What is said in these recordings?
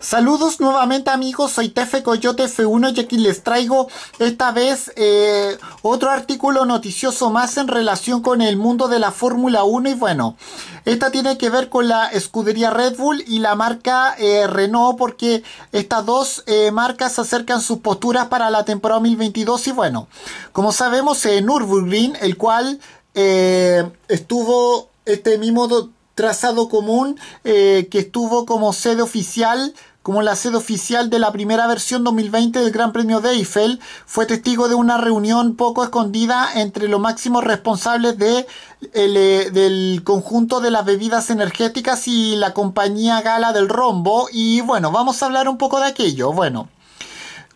Saludos nuevamente amigos, soy Tefe Coyote F1 y aquí les traigo esta vez eh, otro artículo noticioso más en relación con el mundo de la Fórmula 1 y bueno, esta tiene que ver con la escudería Red Bull y la marca eh, Renault porque estas dos eh, marcas acercan sus posturas para la temporada 2022 y bueno, como sabemos en Nürburgring, el cual estuvo este mismo trazado común que estuvo como sede oficial como la sede oficial de la primera versión 2020 del Gran Premio de Eiffel, fue testigo de una reunión poco escondida entre los máximos responsables eh, del conjunto de las bebidas energéticas y la compañía Gala del Rombo. Y bueno, vamos a hablar un poco de aquello. Bueno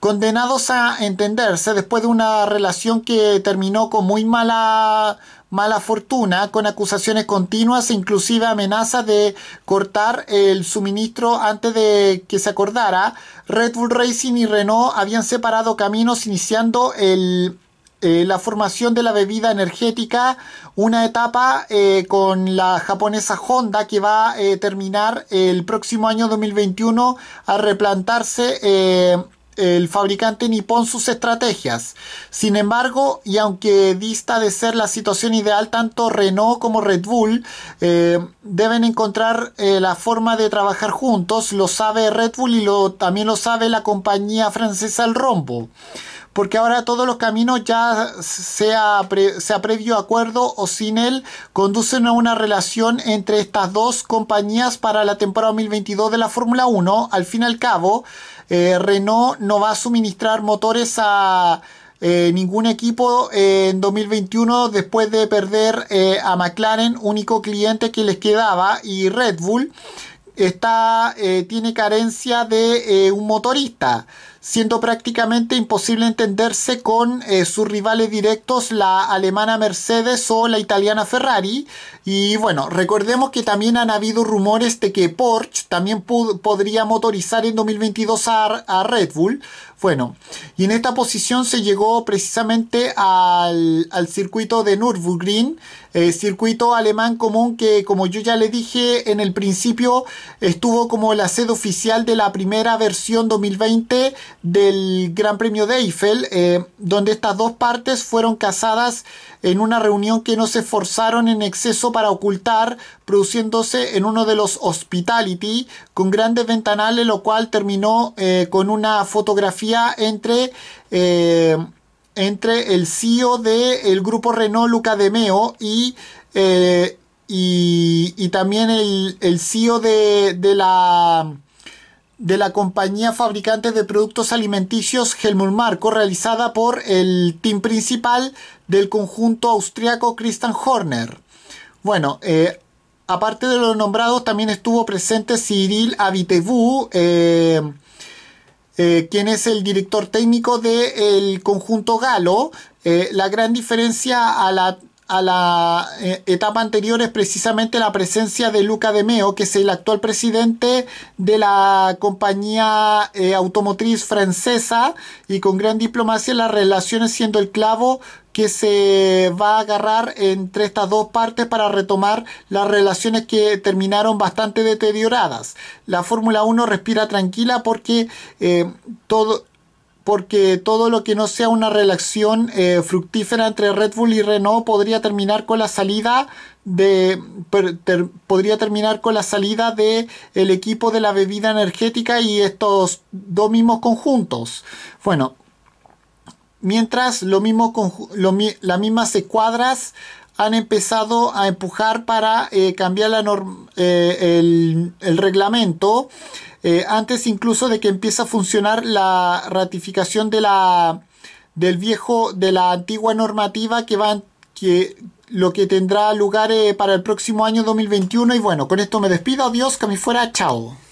condenados a entenderse después de una relación que terminó con muy mala, mala fortuna, con acusaciones continuas e inclusive amenaza de cortar el suministro antes de que se acordara, Red Bull Racing y Renault habían separado caminos iniciando eh, la formación de la bebida energética, una etapa eh, con la japonesa Honda que va a eh, terminar el próximo año 2021 a replantarse el fabricante nipón sus estrategias. Sin embargo, y aunque dista de ser la situación ideal, tanto Renault como Red Bull eh, deben encontrar eh, la forma de trabajar juntos. Lo sabe Red Bull y lo, también lo sabe la compañía francesa El Rombo. Porque ahora todos los caminos, ya sea, sea previo acuerdo o sin él, conducen a una relación entre estas dos compañías para la temporada 2022 de la Fórmula 1. Al fin y al cabo, eh, Renault no va a suministrar motores a eh, ningún equipo eh, en 2021 después de perder a McLaren, único cliente que les quedaba, y Red Bull está, tiene carencia de un motorista siendo prácticamente imposible entenderse con eh, sus rivales directos, la alemana Mercedes o la italiana Ferrari. Y bueno, recordemos que también han habido rumores de que Porsche también podría motorizar en 2022 a, Red Bull. Bueno, y en esta posición se llegó precisamente al, circuito de Nürburgring, eh, circuito alemán común que, como yo ya le dije en el principio, estuvo como la sede oficial de la primera versión 2020 del Gran Premio de Eiffel, eh, donde estas dos partes fueron casadas en una reunión que no se esforzaron en exceso para ocultar, produciéndose en uno de los hospitality con grandes ventanales, lo cual terminó eh, con una fotografía entre eh, entre el CEO del grupo Renault Luca de Meo y, y, y, también el, el CEO de, de, la de la compañía fabricante de productos alimenticios Helmut Marco, realizada por el team principal del conjunto austriaco Christian Horner. Bueno, eh, aparte de los nombrados, también estuvo presente Cyril Abitebou, eh, eh, quien es el director técnico del conjunto galo. la gran diferencia a la a la eh, etapa anterior es precisamente la presencia de Luca De Meo, que es el actual presidente de la compañía eh, automotriz francesa y con gran diplomacia las relaciones siendo el clavo que se va a agarrar entre estas dos partes para retomar las relaciones que terminaron bastante deterioradas. La Fórmula 1 respira tranquila porque eh, todo porque todo lo que no sea una relación eh, fructífera entre Red Bull y Renault podría terminar con la salida de podría terminar con la salida de el equipo de la bebida energética y estos dos mismos conjuntos. Bueno, mientras lo mismo, las mismas escuadras han empezado a empujar para eh, cambiar la eh, el, reglamento eh, antes incluso de que empiece a funcionar la ratificación de la del viejo de la antigua normativa que van que lo que tendrá lugar para el próximo año 2021 y bueno con esto me despido adiós que me fuera chao